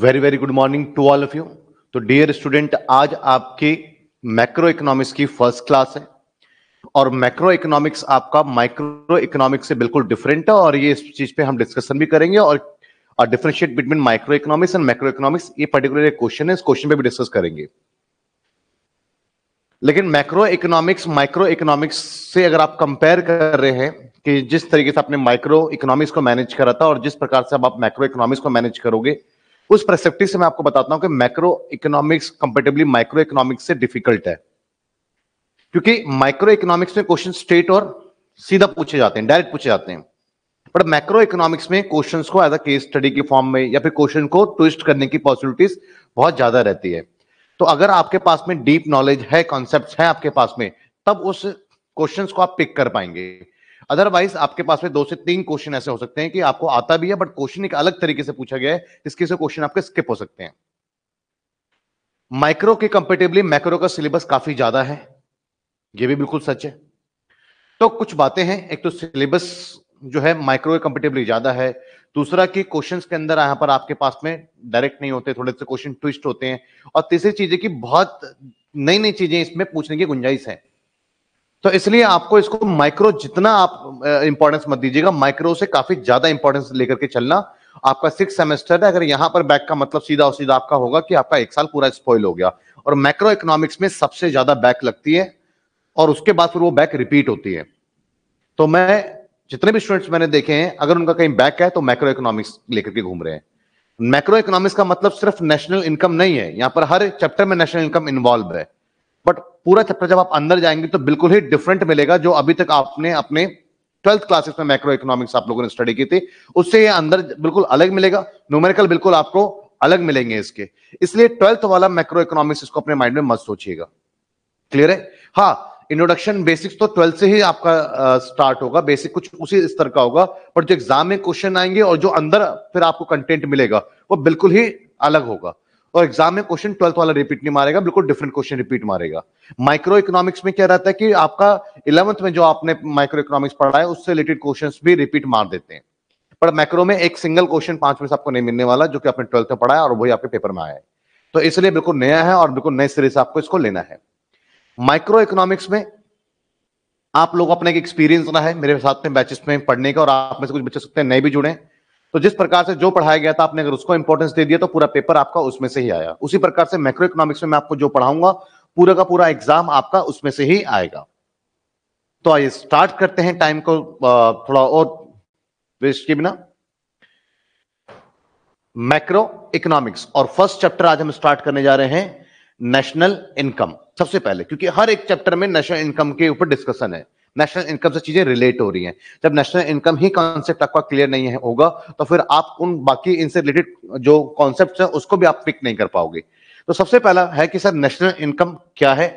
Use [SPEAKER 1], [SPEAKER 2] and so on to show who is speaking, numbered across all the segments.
[SPEAKER 1] Very very good morning to all of you तो dear student आज आपकी macroeconomics की फर्स्ट क्लास है और मैक्रो इकोनॉमिक्स आपका माइक्रो इकोनॉमिक्स से बिल्कुल डिफरेंट है और ये इस चीज पे हम डिस्कशन भी करेंगे और differentiate between microeconomics and macroeconomics ये पर्टिकुलर एक क्वेश्चन है इस क्वेश्चन पे भी डिस्कस करेंगे लेकिन मैक्रो इकोनॉमिक्स माइक्रो इकोनॉमिक्स से अगर आप कंपेयर कर रहे हैं कि जिस तरीके से आपने माइक्रो इकोनॉमिक्स को मैनेज करा था और जिस प्रकार से अब आप मैक्रो इकोनॉमिक्स को मैनेज करोगे उस परसेप्टिव से मैं आपको बताता हूं कि macroeconomics comparatively microeconomics से डिफिकल्ट है क्योंकि माइक्रो इकोनॉमिक्स में क्वेश्चन स्ट्रेट और सीधा पूछे जाते हैं डायरेक्ट पूछे जाते हैं बट मैक्रो इकोनॉमिक्स में क्वेश्चंस को एज अ केस स्टडी के फॉर्म में या फिर क्वेश्चन को ट्विस्ट करने की पॉसिबिलिटीज बहुत ज्यादा रहती है तो अगर आपके पास में डीप नॉलेज है कॉन्सेप्ट है आपके पास में तब उस क्वेश्चन को आप पिक कर पाएंगे अदरवाइज आपके पास में दो से तीन क्वेश्चन ऐसे हो सकते हैं कि आपको आता भी है बट क्वेश्चन एक अलग तरीके से पूछा गया है इसके से क्वेश्चन आपके स्किप हो सकते हैं माइक्रो के कंपेटेबली मैक्रो का सिलेबस काफी ज्यादा है यह भी बिल्कुल सच है तो कुछ बातें हैं एक तो सिलेबस जो है माइक्रो के कंपेटेबली ज्यादा है दूसरा कि क्वेश्चन के अंदर यहां पर आपके पास में डायरेक्ट नहीं होते थोड़े से क्वेश्चन ट्विस्ट होते हैं और तीसरी चीज है कि बहुत नई नई चीजें इसमें पूछने की गुंजाइश है तो इसलिए आपको इसको माइक्रो जितना आप इंपॉर्टेंस मत दीजिएगा माइक्रो से काफी ज्यादा इंपॉर्टेंस लेकर के चलना आपका सिक्स सेमेस्टर है अगर यहाँ पर बैक का मतलब सीधा और सीधा आपका होगा कि आपका एक साल पूरा स्पॉइल हो गया और मैक्रो इकोनॉमिक्स में सबसे ज्यादा बैक लगती है और उसके बाद फिर वो बैक रिपीट होती है तो मैं जितने भी स्टूडेंट्स मैंने देखे हैं अगर उनका कहीं बैक है तो मैक्रो इकोनॉमिक्स लेकर के घूम रहे हैं मैक्रो इकोनॉमिक्स का मतलब सिर्फ नेशनल इनकम नहीं है यहां पर हर चैप्टर में नेशनल इनकम इन्वॉल्व है पूरा चैप्टर जब आप अंदर जाएंगे तो बिल्कुल ही डिफरेंट मिलेगा जो अभी तक आपने अपने ट्वेल्थ क्लासेस में मैक्रो इकोनॉमिक्स आप लोगों ने स्टडी की थी उससे ये अंदर बिल्कुल अलग मिलेगा न्यूमेरिकल बिल्कुल आपको अलग मिलेंगे इसके इसलिए ट्वेल्थ वाला मैक्रो इकोनॉमिक्स इसको अपने माइंड में मत सोचिएगा क्लियर है हाँ इंट्रोडक्शन बेसिक्स तो ट्वेल्थ से ही आपका स्टार्ट uh, होगा बेसिक कुछ उसी स्तर का होगा पर जो एग्जाम में क्वेश्चन आएंगे और जो अंदर फिर आपको कंटेंट मिलेगा वो बिल्कुल ही अलग होगा और एग्जाम में क्वेश्चन ट्वेल्थ वाला रिपीट नहीं मारेगा बिल्कुल डिफरेंट क्वेश्चन रिपीट मारेगा माइक्रो इकोनॉमिक्स में क्या रहता है कि आपका इलेवंथ में जो आपने माइक्रो इकोनॉमिक्स पढ़ा है उससे रिलेटेड क्वेश्चन भी रिपीट मार देते हैं पर मैक्रो में एक सिंगल क्वेश्चन पांच से आपको नहीं मिलने वाला जो कि आपने ट्वेल्थ में पढ़ा है और वही आपके पेपर में आया है तो इसलिए बिल्कुल नया है और बिल्कुल नए सिरे से आपको इसको लेना है माइक्रो इकोनॉमिक्स में आप लोग अपने एक एक्सपीरियंस रहा है मेरे साथ में बैचेस में पढ़ने का और आप में से कुछ बच्चे सकते हैं नए भी जुड़े तो जिस प्रकार से जो पढ़ाया गया था आपने अगर उसको इंपॉर्टेंस दे दिया तो पूरा पेपर आपका उसमें से ही आया उसी प्रकार से मैक्रो इकोनॉमिक्स में मैं आपको जो पढ़ाऊंगा पूरा का पूरा एग्जाम आपका उसमें से ही आएगा तो आइए स्टार्ट करते हैं टाइम को थोड़ा और वेस्ट के बिना मैक्रो इकोनॉमिक्स और फर्स्ट चैप्टर आज हम स्टार्ट करने जा रहे हैं नेशनल इनकम सबसे पहले क्योंकि हर एक चैप्टर में नेशनल इनकम के ऊपर डिस्कशन है नेशनल इनकम से चीजें रिलेट हो रही हैं जब नेशनल इनकम ही कॉन्सेप्ट आपका क्लियर नहीं है होगा तो फिर आप उन बाकी इनसे रिलेटेड जो कॉन्सेप्ट है उसको भी आप पिक नहीं कर पाओगे तो सबसे पहला है कि सर नेशनल इनकम क्या है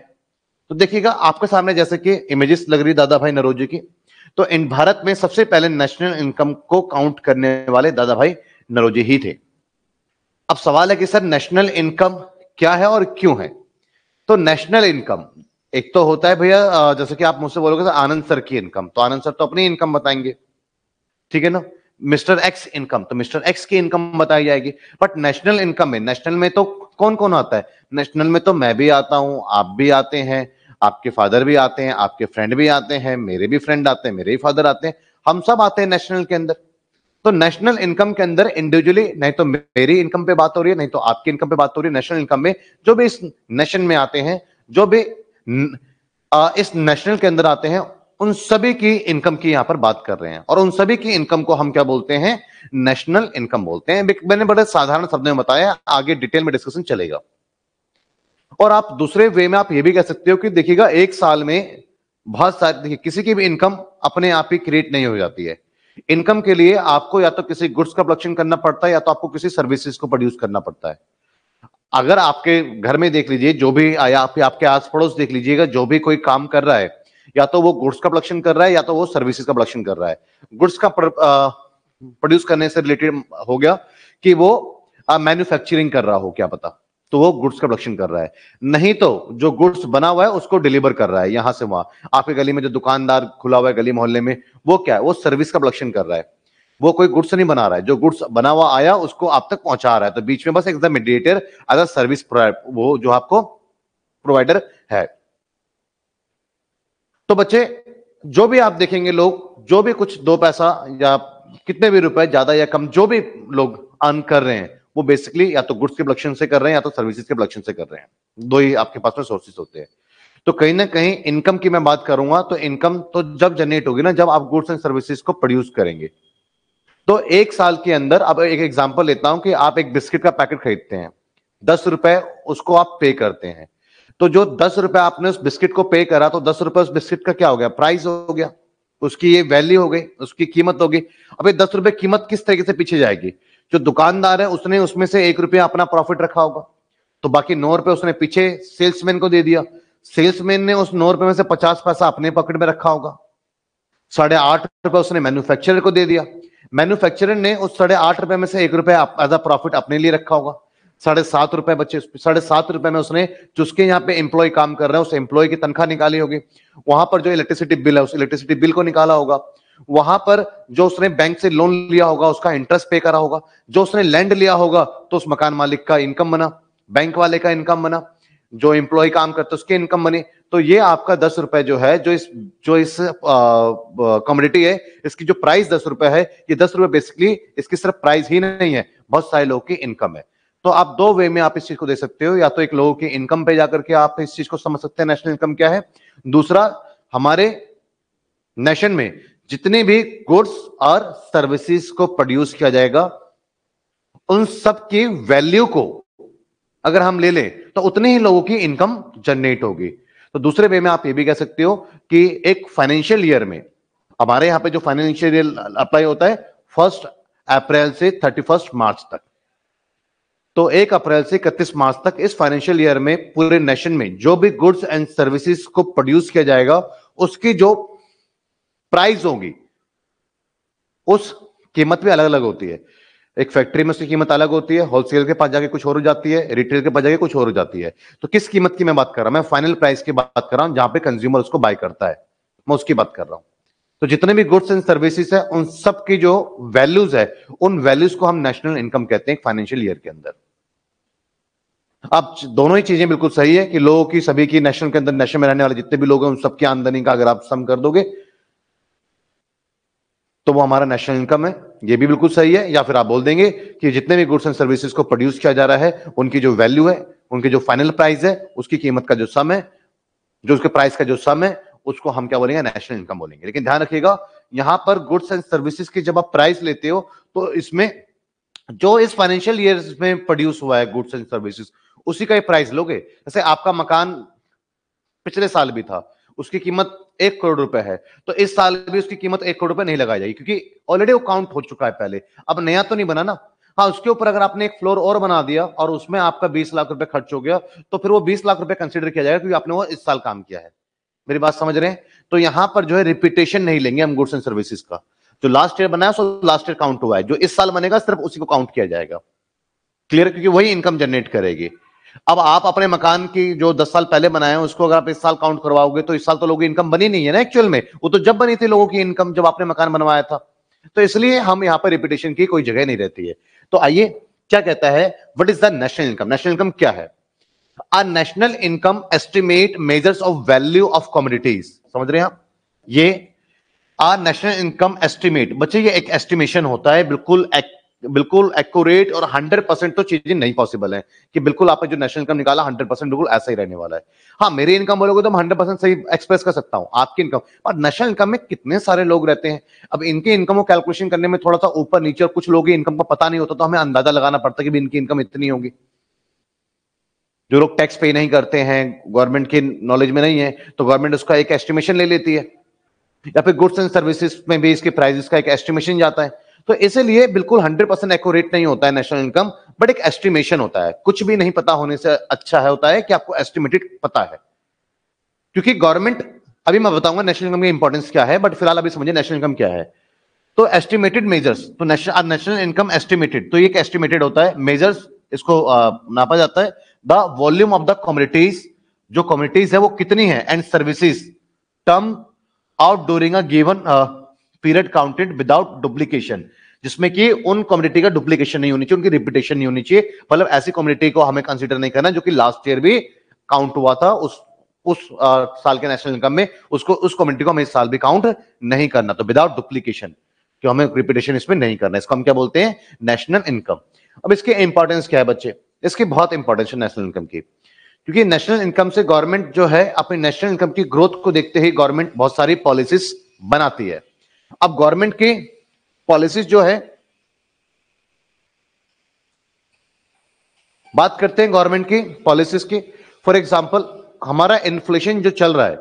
[SPEAKER 1] तो देखिएगा आपके सामने जैसे कि इमेजेस लग रही दादा भाई नरोजी की तो इन भारत में सबसे पहले नेशनल इनकम को काउंट करने वाले दादा भाई नरोजी ही थे अब सवाल है कि सर नेशनल इनकम क्या है और क्यों है तो नेशनल इनकम एक तो होता है भैया जैसे कि आप मुझसे बोलोगे तो आनंद सर की इनकम तो आनंद सर तो अपनी इनकम बताएंगे ठीक है ना मिस्टर एक्स इनकम तो मिस्टर एक्स की इनकम बताई जाएगी बट नेशनल इनकम में नेशनल में तो कौन कौन आता है नेशनल में तो मैं भी आता हूं आप भी आते हैं आपके फादर भी आते हैं आपके फ्रेंड भी आते हैं मेरे भी फ्रेंड आते हैं मेरे भी फादर आते हैं हम सब आते हैं नेशनल के अंदर तो नेशनल इनकम के अंदर इंडिविजुअली नहीं तो मेरी इनकम पे बात हो रही है नहीं तो आपकी इनकम पे बात हो रही है नेशनल इनकम में जो भी इस नेशन में आते हैं जो भी इस नेशनल के अंदर आते हैं उन सभी की इनकम की यहां पर बात कर रहे हैं और उन सभी की इनकम को हम क्या बोलते हैं नेशनल इनकम बोलते हैं मैंने बड़े साधारण शब्द में बताया आगे डिटेल में डिस्कशन चलेगा और आप दूसरे वे में आप ये भी कह सकते हो कि देखिएगा एक साल में बहुत सारे देखिए किसी की भी इनकम अपने आप ही क्रिएट नहीं हो जाती है इनकम के लिए आपको या तो किसी गुड्स का प्रोडक्शन करना पड़ता है या तो आपको किसी सर्विसेज को प्रोड्यूस करना पड़ता है अगर आपके घर में देख लीजिए जो भी या आप, आपके आस पड़ोस देख लीजिएगा जो भी कोई काम कर रहा है या तो वो गुड्स का प्रोडक्शन कर रहा है या तो वो सर्विसेज का प्रोडक्शन कर रहा है गुड्स का प्रोड्यूस करने से रिलेटेड हो गया कि वो मैन्युफैक्चरिंग कर रहा हो क्या पता तो वो गुड्स का प्रोडक्शन कर रहा है नहीं तो जो गुड्स बना हुआ है उसको डिलीवर कर रहा है यहां से वहां आपके गली में जो दुकानदार खुला हुआ है गली मोहल्ले में वो क्या है वो सर्विस का प्रोडक्शन कर रहा है वो कोई गुड्स नहीं बना रहा है जो गुड्स बना हुआ आया उसको आप तक पहुंचा रहा है तो बीच में बस एकदम the mediator as a service वो जो आपको प्रोवाइडर है तो बच्चे जो भी आप देखेंगे लोग जो भी कुछ दो पैसा या कितने भी रुपए ज्यादा या कम जो भी लोग अर्न कर रहे हैं वो बेसिकली या तो गुड्स के प्रोडक्शन से कर रहे हैं या तो सर्विसेज के प्रोडक्शन से कर रहे हैं दो ही आपके पास में सोर्सेस होते हैं तो कहीं ना कहीं इनकम की मैं बात करूंगा तो इनकम तो जब जनरेट होगी ना जब आप गुड्स एंड सर्विसेज को प्रोड्यूस करेंगे तो एक साल के अंदर अब एक एग्जाम्पल लेता हूं कि आप एक बिस्किट का पैकेट खरीदते हैं दस रुपए उसको आप पे करते हैं तो जो दस रुपए आपने उस बिस्किट को पे करा तो दस रुपए उस बिस्किट का क्या हो गया प्राइस हो गया उसकी ये वैल्यू हो गई उसकी कीमत होगी अब ये दस रुपए कीमत किस तरीके से पीछे जाएगी जो दुकानदार है उसने उसमें से एक रुपया अपना प्रॉफिट रखा होगा तो बाकी नौ रुपए उसने पीछे सेल्समैन को दे दिया सेल्समैन ने उस नौ रुपए में से पचास पैसा अपने पॉकेट में रखा होगा साढ़े आठ रुपए उसने मैन्युफैक्चरर को दे दिया मैन्युफैक्चरर ने उस साढ़े आठ रुपए में से एक रुपए एज अ प्रॉफिट अपने लिए रखा होगा साढ़े सात रुपए बच्चे साढ़े सात रुपए में उसने जो उसके यहाँ पे एम्प्लॉय काम कर रहे हैं उस एम्प्लॉय की तनख्वाह निकाली होगी वहां पर जो इलेक्ट्रिसिटी बिल है उस इलेक्ट्रिसिटी बिल को निकाला होगा वहां पर जो उसने बैंक से लोन लिया होगा उसका इंटरेस्ट पे करा होगा जो उसने लैंड लिया होगा तो उस मकान मालिक का इनकम बना बैंक वाले का इनकम बना जो एम्प्लॉय काम करते उसके इनकम बनी तो ये आपका दस रुपए जो है जो इस जो इस कम्युनिटी है इसकी जो प्राइस दस रुपए है ये दस रुपए बेसिकली इसकी सिर्फ प्राइस ही नहीं है बहुत सारे लोगों की इनकम है तो आप दो वे में आप इस चीज को दे सकते हो या तो एक लोगों की इनकम पे जाकर के आप इस चीज को समझ सकते हैं नेशनल इनकम क्या है दूसरा हमारे नेशन में जितने भी गुड्स और सर्विसेज को प्रोड्यूस किया जाएगा उन सब की वैल्यू को अगर हम ले लें तो उतने ही लोगों की इनकम जनरेट होगी तो दूसरे वे में आप ये भी कह सकते हो कि एक फाइनेंशियल ईयर में हमारे यहां पे जो फाइनेंशियल ईयर अप्लाई होता है फर्स्ट अप्रैल से थर्टी मार्च तक तो एक अप्रैल से इकतीस मार्च तक इस फाइनेंशियल ईयर में पूरे नेशन में जो भी गुड्स एंड सर्विसेज को प्रोड्यूस किया जाएगा उसकी जो प्राइस होगी उस कीमत भी अलग अलग होती है एक फैक्ट्री में उसकी कीमत अलग होती है होलसेल के पास जाके कुछ और हो जाती है रिटेल के पास जाके कुछ और हो जाती है तो किस कीमत की मैं बात कर रहा हूं मैं फाइनल प्राइस की बात कर रहा हूं जहां पे कंज्यूमर उसको बाय करता है मैं उसकी बात कर रहा हूं तो जितने भी गुड्स एंड सर्विसेज है उन सब की जो वैल्यूज है उन वैल्यूज को हम नेशनल इनकम कहते हैं फाइनेंशियल ईयर के अंदर अब दोनों ही चीजें बिल्कुल सही है कि लोगों की सभी की नेशनल के अंदर नेशनल में रहने वाले जितने भी लोग हैं उन सबकी आमदनी का अगर आप सम कर दोगे तो वो हमारा नेशनल इनकम है ये भी बिल्कुल सही है या फिर आप बोल देंगे कि जितने भी गुड्स एंड सर्विसेज को प्रोड्यूस किया जा रहा है उनकी जो वैल्यू है उनकी जो फाइनल प्राइस है उसकी कीमत का जो सम है जो उसके प्राइस का जो सम है उसको हम क्या बोलेंगे नेशनल इनकम बोलेंगे लेकिन ध्यान रखिएगा यहां पर गुड्स एंड सर्विसेज की जब आप प्राइस लेते हो तो इसमें जो इस फाइनेंशियल ईयर में प्रोड्यूस हुआ है गुड्स एंड सर्विसेज उसी का ही प्राइस लोगे जैसे आपका मकान पिछले साल भी था उसकी कीमत एक करोड़ रुपए है तो इस साल भी उसकी कीमत एक करोड़ रुपए नहीं लगाई जाएगी क्योंकि ऑलरेडी वो काउंट हो चुका है पहले अब नया तो नहीं बना ना हाँ उसके ऊपर अगर आपने एक फ्लोर और बना दिया और उसमें आपका बीस लाख रुपए खर्च हो गया तो फिर वो बीस लाख रुपए कंसिडर किया जाएगा क्योंकि आपने वो इस साल काम किया है मेरी बात समझ रहे हैं तो यहां पर जो है रिपीटेशन नहीं लेंगे हम गुड्स एंड सर्विसेज का जो लास्ट ईयर बनाया सो लास्ट ईयर काउंट हुआ है जो इस साल बनेगा सिर्फ उसी को काउंट किया जाएगा क्लियर क्योंकि वही इनकम जनरेट करेगी अब आप अपने मकान की जो दस साल पहले बनाए उसको अगर आप इस साल काउंट करवाओगे तो इस साल तो लोगों की इनकम बनी नहीं है ना एक्चुअल में वो तो जब बनी थी लोगों की इनकम जब आपने मकान बनवाया था तो इसलिए हम यहाँ पर रिपीटेशन की कोई जगह नहीं रहती है तो आइए क्या कहता है what is the national income national income क्या है a national income estimate measures of value of commodities समझ रहे हैं आप ये आ नेशनल इनकम एस्टिमेट बच्चे ये एक एस्टिमेशन होता है बिल्कुल बिल्कुल एक्यूरेट और 100 परसेंट तो चीजें नहीं पॉसिबल है कि बिल्कुल आपने जो नेशनल इनकम निकाला 100 परसेंट बिल्कुल ऐसा ही रहने वाला है हाँ मेरे इनकम बोलोगे तो मैं 100 परसेंट सही एक्सप्रेस कर सकता हूँ आपकी इनकम और नेशनल इनकम में कितने सारे लोग रहते हैं अब इनके इनकम को कैलकुलेशन करने में थोड़ा सा ऊपर नीचे और कुछ लोगों की इनकम का पता नहीं होता तो हमें अंदाजा लगाना पड़ता कि इनकी इनकम इतनी होगी जो लोग टैक्स पे नहीं करते हैं गवर्नमेंट की नॉलेज में नहीं है तो गवर्नमेंट उसका एक एस्टिमेशन ले लेती है या फिर गुड्स एंड सर्विसेज में भी इसके प्राइजेस का एक एस्टिमेशन जाता है तो इसीलिए बिल्कुल हंड्रेड परसेंट एक्यूरेट नहीं होता है नेशनल इनकम बट एक एस्टिमेशन होता है कुछ भी नहीं पता होने से अच्छा है होता है कि आपको एस्टिमेटेड पता है क्योंकि गवर्नमेंट अभी मैं बताऊंगा नेशनल इनकम की इंपॉर्टेंस क्या है बट फिलहाल अभी समझे नेशनल इनकम क्या है तो एस्टिमेटेड मेजर्स तो नेशनल इनकम एस्टिमेटेड तो एक एस्टिमेटेड होता है मेजर्स इसको नापा जाता है the volume of the communities जो कम्युनिटीज है वो कितनी है and services turned out during a given period counted without duplication जिसमें कि उन कम्युनिटी का डुप्लीकेशन नहीं होनी चाहिए उनकी रिपीटेशन नहीं होनी चाहिए मतलब ऐसी कम्युनिटी को हमें कंसिडर नहीं करना जो कि लास्ट ईयर भी काउंट हुआ था उस उस आ, साल के नेशनल इनकम में उसको उस कम्युनिटी को हमें इस साल भी काउंट नहीं करना तो विदाउट डुप्लीकेशन क्यों हमें रिपीटेशन इसमें नहीं करना इसको हम क्या बोलते हैं नेशनल इनकम अब इसके इंपॉर्टेंस क्या है बच्चे इसके बहुत इंपॉर्टेंस है नेशनल इनकम की क्योंकि नेशनल इनकम से गवर्नमेंट जो है अपनी नेशनल इनकम की ग्रोथ को देखते ही गवर्नमेंट बहुत सारी पॉलिसीज बनाती है अब गवर्नमेंट की पॉलिसीज जो है बात करते हैं गवर्नमेंट की पॉलिसीज की फॉर एग्जाम्पल हमारा इन्फ्लेशन जो चल रहा है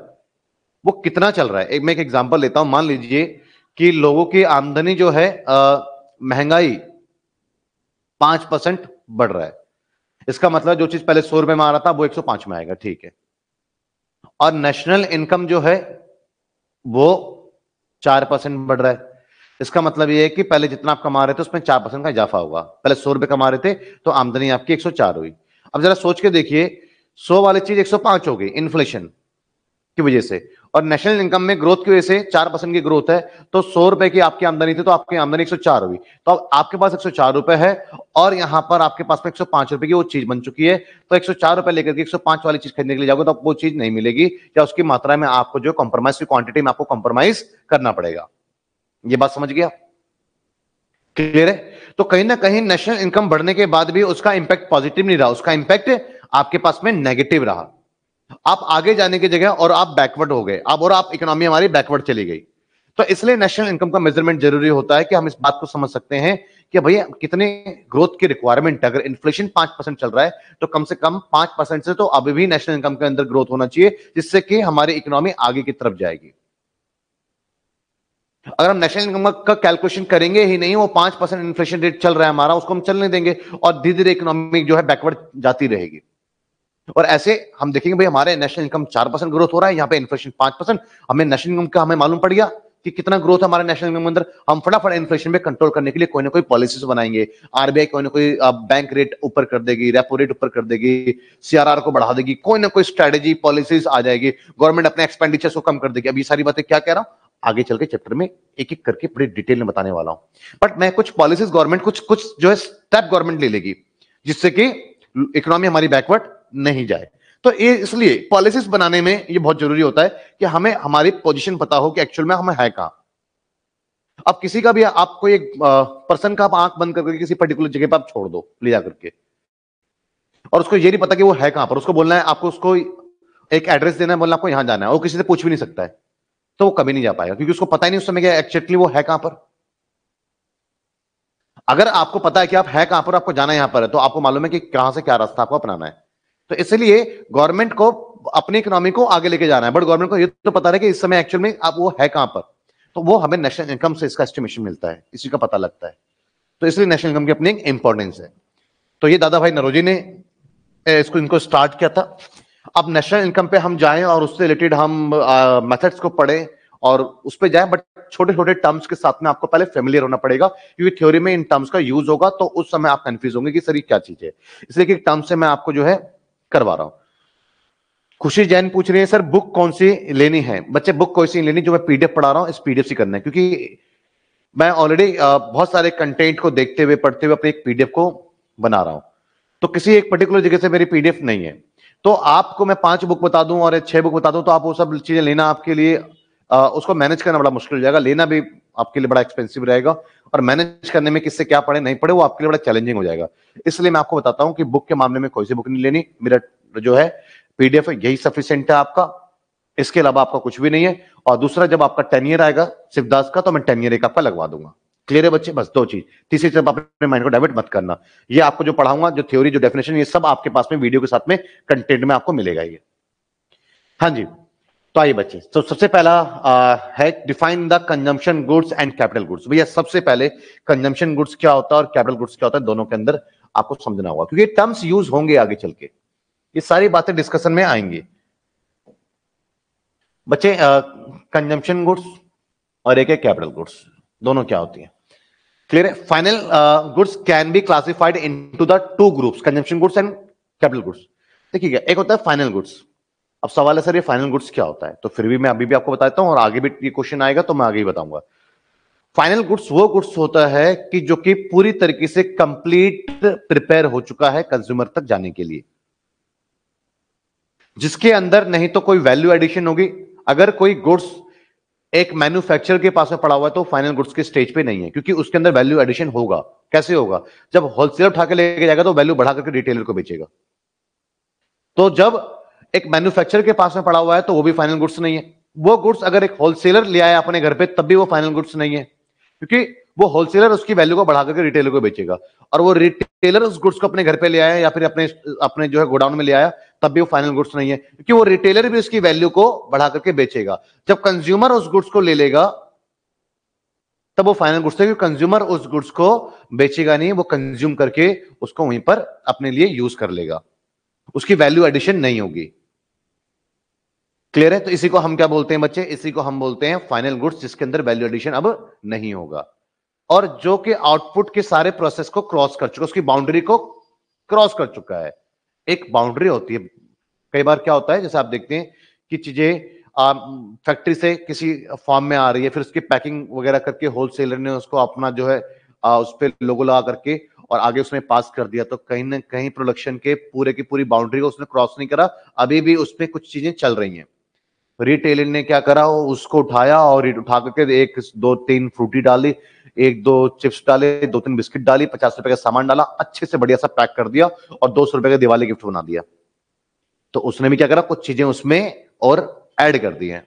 [SPEAKER 1] वो कितना चल रहा है एक मैं एक एग्जांपल लेता हूं मान लीजिए कि लोगों की आमदनी जो है आ, महंगाई पांच परसेंट बढ़ रहा है इसका मतलब जो चीज पहले सौ रुपए में आ रहा था वो एक सौ पांच में आएगा ठीक है और नेशनल इनकम जो है वो चार परसेंट बढ़ रहा है इसका मतलब यह है कि पहले जितना आप कमा रहे थे उसमें चार परसेंट का इजाफा होगा पहले सौ रुपए कमा रहे थे तो आमदनी आपकी एक सौ चार हुई अब जरा सोच के देखिए सौ वाली चीज एक सौ पांच हो गई इन्फ्लेशन की वजह से और नेशनल इनकम में ग्रोथ की वजह से चार परसेंट की ग्रोथ है तो सौ रुपए की आपकी आमदनी थी तो आपकी आमदनी एक सौ चार हुई तो अब आपके पास एक सौ चार रुपए है और यहां पर आपके पास में एक सौ पांच रुपए की वो चीज बन चुकी है तो एक सौ चार रुपए लेकर के एक सौ पांच वाली चीज खरीदने के लिए जाओगे तो आपको वो चीज नहीं मिलेगी या उसकी मात्रा में आपको जो कॉम्प्रोमाइज की क्वांटिटी में आपको कॉम्प्रोमाइज करना पड़ेगा ये बात समझ गया क्लियर है तो कहीं ना कहीं नेशनल इनकम बढ़ने के बाद भी उसका इंपैक्ट पॉजिटिव नहीं रहा उसका इंपैक्ट आपके पास में नेगेटिव रहा आप आगे जाने की जगह और आप बैकवर्ड हो गए अब और आप इकोनॉमी हमारी बैकवर्ड चली गई तो इसलिए नेशनल इनकम का मेजरमेंट जरूरी होता है कि हम इस बात को समझ सकते हैं कि भैया कितने ग्रोथ की रिक्वायरमेंट है अगर इन्फ्लेशन पांच परसेंट चल रहा है तो कम से कम पांच परसेंट से तो अभी भी नेशनल इनकम के अंदर ग्रोथ होना चाहिए जिससे कि हमारी इकोनॉमी आगे की तरफ जाएगी अगर हम नेशनल इनकम का कैलकुलेशन करेंगे ही नहीं वो पांच परसेंट इन्फ्लेशन रेट चल रहा है हमारा उसको हम चलने देंगे और धीरे धीरे इकोनॉमी जो है बैकवर्ड जाती रहेगी और ऐसे हम देखेंगे भाई हमारे नेशनल इनकम चार परसेंट ग्रोथ हो रहा है यहाँ पे इन्फ्लेशन पांच परसेंट हमें नेशनल इनकम का हमें मालूम पड़ गया कि कितना ग्रोथ है हमारे नेशनल इनकम अंदर हम फटाफट इन्फ्लेशन पे कंट्रोल करने के लिए कोई ना कोई पॉलिसीज बनाएंगे आरबीआई कोई ना कोई बैंक रेट ऊपर कर देगी रेपो रेट ऊपर कर देगी सीआरआर को बढ़ा देगी कोई ना कोई स्ट्रेटेजी पॉलिसीज आ जाएगी गवर्नमेंट अपने एक्सपेंडिचर को कम कर देगी अब ये सारी बातें क्या कह रहा हूँ आगे चल के चैप्टर में एक एक करके पूरी डिटेल में बताने वाला हूं बट मैं कुछ पॉलिसीज गवर्नमेंट कुछ कुछ जो है स्टेप गवर्नमेंट ले लेगी जिससे कि इकोनॉमी हमारी बैकवर्ड नहीं जाए तो ये इसलिए पॉलिसीज बनाने में ये बहुत जरूरी होता है कि हमें हमारी पोजीशन पता हो कि एक्चुअल में हम है कहाँ अब किसी का भी आपको एक पर्सन का आप आंख बंद करके किसी पर्टिकुलर जगह पर आप छोड़ दो ले जा करके और उसको ये नहीं पता कि वो है कहां पर उसको बोलना है आपको उसको एक एड्रेस देना है बोलना आपको यहां जाना है वो किसी से पूछ भी नहीं सकता है तो वो कभी नहीं जा पाएगा क्योंकि उसको पता ही नहीं उस समय क्या एक्चुअली वो है कहां पर अगर आपको पता है कि आप है कहां पर आपको जाना यहां पर है तो आपको मालूम है कि कहां से क्या रास्ता आपको अपनाना है तो इसलिए गवर्नमेंट को अपनी इकोनॉमी को आगे लेके जाना है बट गवर्नमेंट को ये तो पता रहे कि इस समय एक्चुअल में आप वो है कहां पर तो वो हमें नेशनल इनकम से इसका एस्टिमेशन मिलता है इसी का पता लगता है तो इसलिए नेशनल इनकम की अपनी एक इंपॉर्टेंस है तो ये दादा भाई नरोजी ने इसको इनको स्टार्ट किया था अब नेशनल इनकम पे हम जाएं और उससे रिलेटेड हम मेथड्स को पढ़ें और उस पर जाए बट छोटे छोटे टर्म्स के साथ में आपको पहले फेमिलियर होना पड़ेगा क्योंकि थ्योरी में इन टर्म्स का यूज होगा तो उस समय आप कंफ्यूज होंगे कि सर ये क्या चीज है इसलिए कि टर्म से मैं आपको जो है करवा रहा हूं खुशी जैन पूछ रही है सर बुक कौन सी लेनी है बच्चे बुक कौन सी लेनी जो मैं पीडीएफ पढ़ा रहा हूं इस पीडीएफ से करना है क्योंकि मैं ऑलरेडी बहुत सारे कंटेंट को देखते हुए पढ़ते हुए अपने एक पीडीएफ को बना रहा हूं तो किसी एक पर्टिकुलर जगह से मेरी पीडीएफ नहीं है तो आपको मैं पांच बुक बता दूं और छह बुक बता दूं तो आप वो सब चीजें लेना आपके लिए उसको मैनेज करना बड़ा मुश्किल हो जाएगा लेना भी आपके लिए बड़ा एक्सपेंसिव रहेगा और मैनेज करने में किससे क्या पढ़े नहीं पढ़े वो आपके लिए बड़ा चैलेंजिंग हो जाएगा इसलिए मैं आपको बताता हूँ कि बुक के मामले में कोई सी बुक नहीं लेनी मेरा जो है पीडीएफ यही सफिशियंट है आपका इसके अलावा आपका कुछ भी नहीं है और दूसरा जब आपका टेन ईयर आएगा शिवदास का तो मैं टेन ईयर एक आपका लगवा दूंगा क्लियर है बच्चे बस दो चीज तीसरी चीज आप अपने माइंड को डाइवर्ट मत करना ये आपको जो पढ़ाऊंगा जो थ्योरी जो डेफिनेशन ये सब आपके पास में वीडियो के साथ में कंटेंट में आपको मिलेगा ये हाँ जी तो आइए बच्चे तो सबसे पहला आ, है define the consumption goods and capital goods भैया सबसे पहले कंजम्पशन गुड्स क्या होता है और कैपिटल गुड्स क्या होता है दोनों के अंदर आपको समझना होगा क्योंकि टर्म्स यूज होंगे आगे चल के ये सारी बातें डिस्कशन में आएंगे बच्चे कंजम्पशन गुड्स और एक है कैपिटल गुड्स दोनों क्या होती है क्लियर है final goods can be classified into the two groups consumption goods and capital goods देखिएगा एक होता है फाइनल गुड्स अब सवाल है सर ये फाइनल गुड्स क्या होता है तो फिर भी मैं अभी भी आपको बता देता हूँ और आगे भी ये क्वेश्चन आएगा तो मैं आगे ही बताऊंगा फाइनल गुड्स वो गुड्स होता है कि जो कि पूरी तरीके से कंप्लीट प्रिपेयर हो चुका है कंज्यूमर तक जाने के लिए जिसके अंदर नहीं तो कोई वैल्यू एडिशन होगी अगर कोई गुड्स एक मैन्युफैक्चरर के पास में पड़ा हुआ है तो फाइनल गुड्स के स्टेज पे नहीं है क्योंकि उसके अंदर वैल्यू एडिशन होगा कैसे होगा जब होलसेलर उठा के लेके जाएगा तो वैल्यू बढ़ा करके रिटेलर को बेचेगा तो जब एक मैन्युफैक्चरर के पास में पड़ा हुआ है तो वो भी फाइनल गुड्स नहीं है वो गुड्स अगर एक होलसेलर ले आया अपने घर पे तब भी वो फाइनल गुड्स नहीं है क्योंकि वो होलसेलर उसकी वैल्यू को बढ़ा करके रिटेलर को बेचेगा और वो रिटेलर उस गुड्स को अपने घर पे ले आया या फिर अपने अपने जो है गोडाउन में ले आया तब भी वो फाइनल गुड्स नहीं है क्योंकि वो रिटेलर भी उसकी वैल्यू को बढ़ा करके बेचेगा जब कंज्यूमर उस गुड्स को ले लेगा तब वो फाइनल गुड्स है क्योंकि कंज्यूमर उस गुड्स को बेचेगा नहीं वो कंज्यूम करके उसको वहीं पर अपने लिए यूज कर लेगा उसकी वैल्यू एडिशन नहीं होगी क्लियर है तो इसी को हम क्या बोलते हैं बच्चे इसी को हम बोलते हैं फाइनल गुड्स जिसके अंदर वैल्यू एडिशन अब नहीं होगा और जो कि आउटपुट के सारे प्रोसेस को क्रॉस कर चुका उसकी बाउंड्री को क्रॉस कर चुका है एक बाउंड्री होती है कई बार क्या होता है जैसे आप देखते हैं कि चीजें फैक्ट्री से किसी फॉर्म में आ रही है फिर उसकी पैकिंग वगैरह करके होलसेलर ने उसको अपना जो है आ, उस पर लोगो लगा करके और आगे उसने पास कर दिया तो कहीं ना कहीं प्रोडक्शन के पूरे की पूरी बाउंड्री को उसने क्रॉस नहीं करा अभी भी उसपे कुछ चीजें चल रही हैं रिटेलर ने क्या करा उसको उठाया और उठा करके एक दो तीन फ्रूटी डाली एक दो चिप्स डाले दो तीन बिस्किट डाली पचास रुपए का सामान डाला अच्छे से बढ़िया सा पैक कर दिया और दो सौ रुपए का दिवाली गिफ्ट बना दिया तो उसने भी क्या करा कुछ चीजें उसमें और ऐड कर दी हैं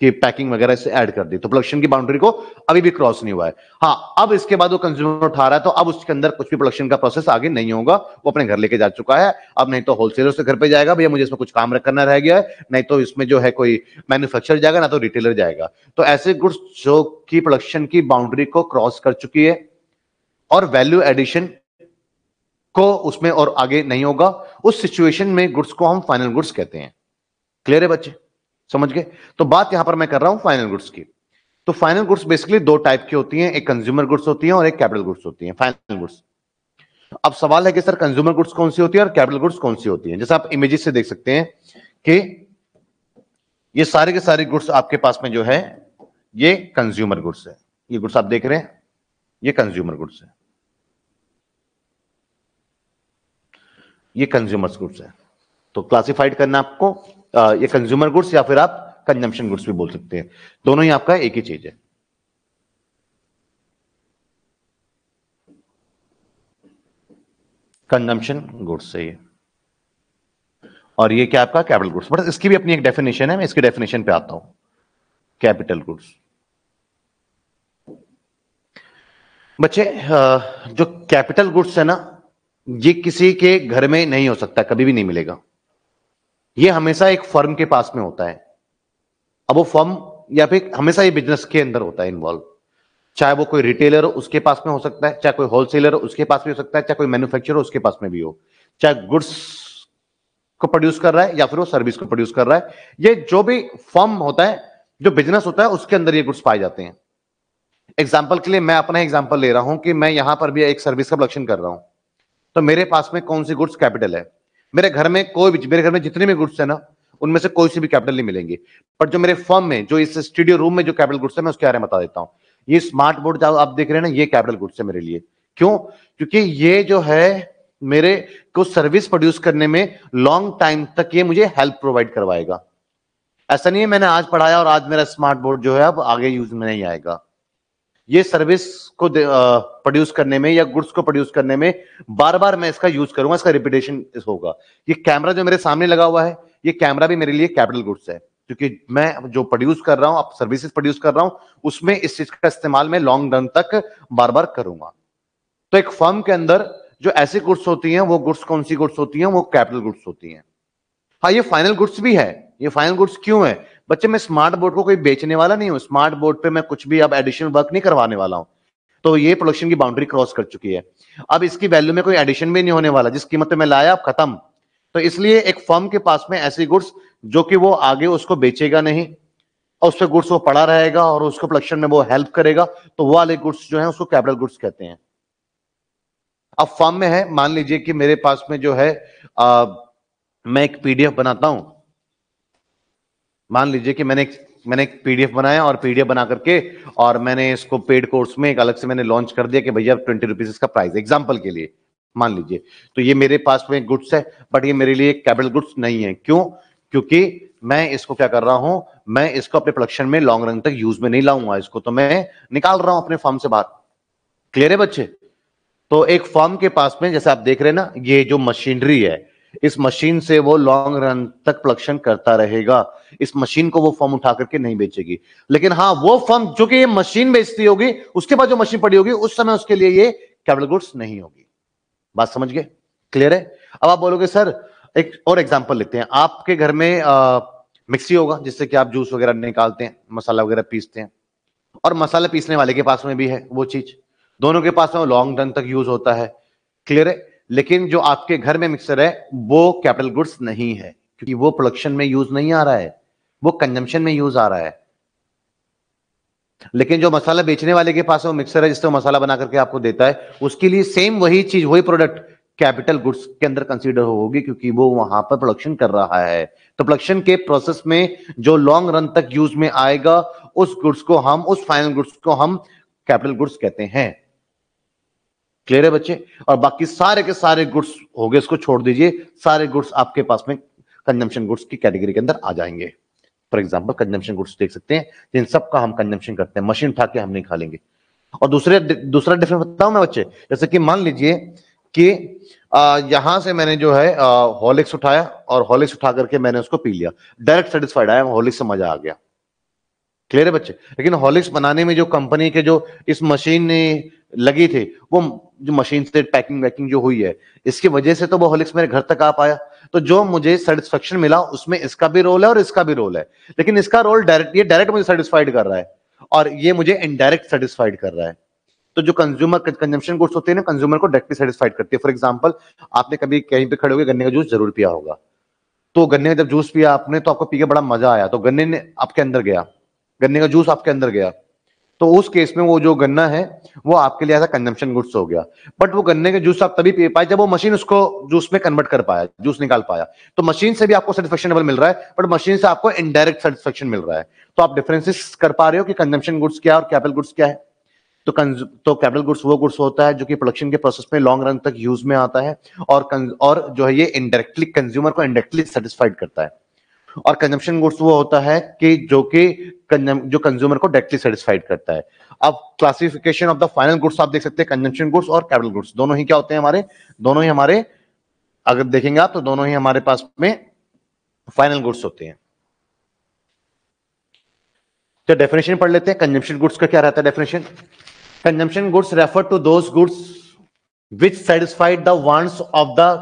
[SPEAKER 1] कि पैकिंग वगैरह इसे ऐड कर दी तो प्रोडक्शन की बाउंड्री को अभी भी क्रॉस नहीं हुआ है हाँ अब इसके बाद वो कंज्यूमर उठा रहा है तो अब उसके अंदर कुछ भी प्रोडक्शन का प्रोसेस आगे नहीं होगा वो अपने घर लेके जा चुका है अब नहीं तो होलसेलर से घर पे जाएगा भैया मुझे इसमें कुछ काम करना रह गया है नहीं तो इसमें जो है कोई मैन्युफैक्चर जाएगा ना तो रिटेलर जाएगा तो ऐसे गुड्स जो कि प्रोडक्शन की बाउंड्री को क्रॉस कर चुकी है और वैल्यू एडिशन को उसमें और आगे नहीं होगा उस सिचुएशन में गुड्स को हम फाइनल गुड्स कहते हैं क्लियर है बच्चे समझ गए तो बात यहां पर मैं कर रहा हूं फाइनल गुड्स की तो फाइनल गुड्स बेसिकली दो टाइप की होती हैं एक कंज्यूमर गुड्स होती है और एक कैपिटल गुड्स होती हैं फाइनल गुड्स अब सवाल है कि सर कंज्यूमर गुड्स कौन सी होती है और कैपिटल गुड्स कौन सी होती है जैसे आप इमेजेस से देख सकते हैं कि ये सारे के सारे गुड्स आपके पास में जो है ये कंज्यूमर गुड्स है ये गुड्स आप देख रहे हैं ये कंज्यूमर गुड्स है ये कंज्यूमर गुड्स है तो क्लासिफाइड करना आपको ये कंज्यूमर गुड्स या फिर आप कंजम्पशन गुड्स भी बोल सकते हैं दोनों ही आपका एक ही चीज है कंजम्पशन गुड्स है ये और ये क्या आपका कैपिटल गुड्स बट इसकी भी अपनी एक डेफिनेशन है मैं इसके डेफिनेशन पे आता हूं कैपिटल गुड्स बच्चे जो कैपिटल गुड्स है ना ये किसी के घर में नहीं हो सकता कभी भी नहीं मिलेगा ये हमेशा एक फर्म के पास में होता है अब वो फर्म या फिर हमेशा ये बिजनेस के अंदर होता है इन्वॉल्व चाहे वो कोई रिटेलर हो उसके पास में हो सकता है चाहे कोई होलसेलर हो उसके पास भी हो सकता है चाहे कोई मैन्युफैक्चरर हो उसके पास में भी हो चाहे गुड्स को प्रोड्यूस कर रहा है या फिर वो सर्विस को प्रोड्यूस कर रहा है ये जो भी फर्म होता है जो बिजनेस होता है उसके अंदर ये गुड्स पाए जाते हैं एग्जाम्पल के लिए मैं अपना एग्जाम्पल ले रहा हूं कि मैं यहां पर भी एक सर्विस का प्रोडक्शन कर रहा हूं तो मेरे पास में कौन सी गुड्स कैपिटल है मेरे घर में कोई भी मेरे घर में जितने भी गुड्स है ना उनमें से कोई से भी कैपिटल नहीं मिलेंगे पर जो मेरे फर्म में जो इस स्टूडियो रूम में जो कैपिटल गुड्स है मैं उसके बारे में बता देता हूँ ये स्मार्ट बोर्ड जो आप देख रहे हैं ना ये कैपिटल गुड्स है मेरे लिए क्यों क्योंकि ये जो है मेरे को सर्विस प्रोड्यूस करने में लॉन्ग टाइम तक ये मुझे हेल्प प्रोवाइड करवाएगा ऐसा नहीं है मैंने आज पढ़ाया और आज मेरा स्मार्ट बोर्ड जो है अब आगे यूज में नहीं आएगा ये सर्विस को प्रोड्यूस करने में या गुड्स को प्रोड्यूस करने में बार बार मैं इसका यूज करूंगा इसका रिपीटेशन होगा ये कैमरा जो मेरे सामने लगा हुआ है ये कैमरा भी मेरे लिए कैपिटल गुड्स है क्योंकि मैं जो प्रोड्यूस कर रहा हूं आप सर्विसेज प्रोड्यूस कर रहा हूं उसमें इस चीज का इस्तेमाल मैं लॉन्ग रन तक बार बार करूंगा तो एक फर्म के अंदर जो ऐसी गुड्स होती हैं वो गुड्स कौन सी गुड्स होती हैं वो कैपिटल गुड्स होती हैं हाँ ये फाइनल गुड्स भी है ये फाइनल गुड्स क्यों है बच्चे मैं स्मार्ट बोर्ड को कोई बेचने वाला नहीं हूँ स्मार्ट बोर्ड पे मैं कुछ भी अब एडिशनल वर्क नहीं करवाने वाला हूँ तो ये प्रोडक्शन की बाउंड्री क्रॉस कर चुकी है अब इसकी वैल्यू में कोई एडिशन भी नहीं होने वाला जिस कीमत पे मैं लाया अब खत्म तो इसलिए एक फर्म के पास में ऐसी गुड्स जो कि वो आगे उसको बेचेगा नहीं और उस पर गुड्स वो पड़ा रहेगा और उसको प्रोडक्शन में वो हेल्प करेगा तो वो वाले गुड्स जो है उसको कैपिटल गुड्स कहते हैं अब फर्म में है मान लीजिए कि मेरे पास में जो है आ, मैं एक पीडीएफ बनाता हूं मान लीजिए कि मैंने मैंने एक पीडीएफ बनाया और पीडीएफ बना करके और मैंने इसको पेड कोर्स में एक अलग से मैंने लॉन्च कर दिया कि भैया ट्वेंटी रुपीज इसका प्राइस एग्जाम्पल के लिए मान लीजिए तो ये मेरे पास में गुड्स है बट ये मेरे लिए कैपिटल गुड्स नहीं है क्यों क्योंकि मैं इसको क्या कर रहा हूं मैं इसको अपने प्रोडक्शन में लॉन्ग रन तक यूज में नहीं लाऊंगा इसको तो मैं निकाल रहा हूं अपने फॉर्म से बाहर क्लियर है बच्चे तो एक फॉर्म के पास में जैसे आप देख रहे हैं ना ये जो मशीनरी है इस मशीन से वो लॉन्ग रन तक प्रोडक्शन करता रहेगा इस मशीन को वो फर्म उठा करके नहीं बेचेगी लेकिन हाँ वो फर्म जो कि ये मशीन बेचती होगी उसके बाद जो मशीन पड़ी होगी उस समय उसके लिए ये कैपिटल गुड्स नहीं होगी बात समझ गए क्लियर है अब आप बोलोगे सर एक और एग्जाम्पल लेते हैं आपके घर में आ, मिक्सी होगा जिससे कि आप जूस वगैरह निकालते हैं मसाला वगैरह पीसते हैं और मसाला पीसने वाले के पास में भी है वो चीज दोनों के पास में लॉन्ग रन तक यूज होता है क्लियर है लेकिन जो आपके घर में मिक्सर है वो कैपिटल गुड्स नहीं है क्योंकि वो प्रोडक्शन में यूज नहीं आ रहा है वो कंजम्पशन में यूज आ रहा है लेकिन जो मसाला बेचने वाले के पास वो मिक्सर है जिससे वो मसाला बना करके आपको देता है उसके लिए सेम वही चीज वही प्रोडक्ट कैपिटल गुड्स के अंदर कंसीडर होगी क्योंकि वो वहां पर प्रोडक्शन कर रहा है तो प्रोडक्शन के प्रोसेस में जो लॉन्ग रन तक यूज में आएगा उस गुड्स को हम उस फाइनल गुड्स को हम कैपिटल गुड्स कहते हैं क्लियर है बच्चे और बाकी सारे के सारे गुड्स हो गए इसको छोड़ दीजिए सारे गुड्स आपके पास में कंजम्पशन गुड्स की कैटेगरी के अंदर आ जाएंगे फॉर एग्जाम्पल कंजम्पशन गुड्स देख सकते हैं जिन सबका हम कंजम्पशन करते हैं मशीन उठा के हम नहीं खा लेंगे और दूसरे दूसरा डिफरेंस बताऊं मैं बच्चे जैसे कि मान लीजिए कि यहां से मैंने जो है हॉलिक्स उठाया और हॉलिक्स उठा करके मैंने उसको पी लिया डायरेक्ट सेटिस्फाइड आया हॉलिक्स से मजा आ गया क्लियर है बच्चे लेकिन हॉलिक्स बनाने में जो कंपनी के जो इस मशीन ने लगी थी वो जो मशीन से पैकिंग वैकिंग जो हुई है इसकी वजह से तो वो हॉलिक्स मेरे घर तक आ पाया तो जो मुझे सेटिस्फेक्शन मिला उसमें इसका भी रोल है और इसका भी रोल है लेकिन इसका रोल डायरेक्ट ये डायरेक्ट मुझे सेटिस्फाइड कर रहा है और ये मुझे इनडायरेक्ट सेटिस्फाइड कर रहा है तो जो कंज्यूमर कंजम्पशन गुड्स होते हैं ना कंज्यूमर को डायरेक्टली सेटिस्फाइड करती है फॉर एग्जाम्पल आपने कभी कहीं पर खड़े हुए गन्ने का जूस जरूर पिया होगा तो गन्ने का जब जूस पिया आपने तो आपको पी के बड़ा मजा आया तो गन्ने ने आपके अंदर गया गन्ने का जूस आपके अंदर गया तो उस केस में वो जो गन्ना है वो आपके लिए ऐसा कंजम्पशन गुड्स हो गया बट वो गन्ने का जूस आप तभी पी पाए जब वो मशीन उसको जूस में कन्वर्ट कर पाया जूस निकाल पाया तो मशीन से भी आपको सेटिस्फेक्शन मिल रहा है बट मशीन से आपको इनडायरेक्ट सेटिस्फेक्शन मिल रहा है तो आप डिफरेंसेस कर पा रहे हो कि कंजम्पशन गुड्स क्या और कैपिटल गुड्स क्या है तो तो कैपिटल गुड्स वो गुड्स होता है जो कि प्रोडक्शन के प्रोसेस में लॉन्ग रन तक यूज में आता है और और जो है ये इनडायरेक्टली कंज्यूमर को इंडायरेक्टली सेटिस्फाइड करता है और कंजम्पशन गुड्स वो होता है कि जो कि जो कंज्यूमर को डायरेक्टली सेटिस्फाइड करता है अब classification of the final goods आप देख सकते हैं कंजम्पशन गुड्स और कैपिटल गुड्स दोनों ही क्या होते हैं हमारे दोनों ही हमारे अगर देखेंगे आप तो दोनों ही हमारे पास में फाइनल गुड्स होते हैं तो डेफिनेशन पढ़ लेते हैं कंजम्पशन गुड्स का क्या रहता है definition consumption goods refer to those goods which satisfied the wants of the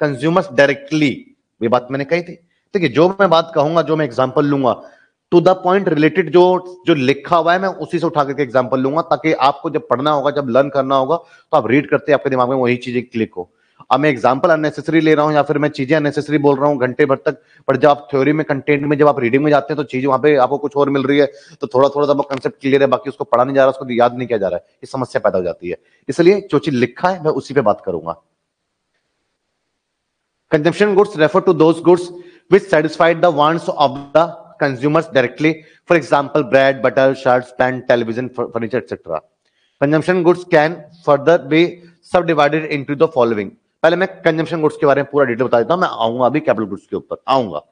[SPEAKER 1] consumers directly ये बात मैंने कही थी देखिए जो मैं बात कहूंगा जो मैं एग्जाम्पल लूंगा टू द पॉइंट रिलेटेड जो जो लिखा हुआ है मैं उसी से उठा करके एग्जाम्पल लूंगा ताकि आपको जब पढ़ना होगा जब लर्न करना होगा तो आप रीड करते आपके दिमाग में वही चीजें क्लिक हो अब मैं एग्जाम्पल अननेसेसरी ले रहा हूँ या फिर मैं चीजें अननेसेसरी बोल रहा हूँ घंटे भर तक पर जब आप थ्योरी में कंटेंट में जब आप रीडिंग में जाते हैं तो चीज वहां पे आपको कुछ और मिल रही है तो थोड़ा थोड़ा सा कंसेप्ट क्लियर है बाकी उसको पढ़ा नहीं जा रहा उसको याद नहीं किया जा रहा है ये समस्या पैदा हो जाती है इसलिए जो चीज लिखा है मैं उसी पे बात करूंगा consumption goods refer to those goods which satisfied the wants of the consumers directly. For example, bread, butter, shirts, pants, television, furniture, etc. Consumption goods can further be subdivided into the following. पहले मैं consumption goods के बारे में पूरा detail बता देता हूँ मैं आऊंगा अभी कैपिटल गुड्स के ऊपर आऊंगा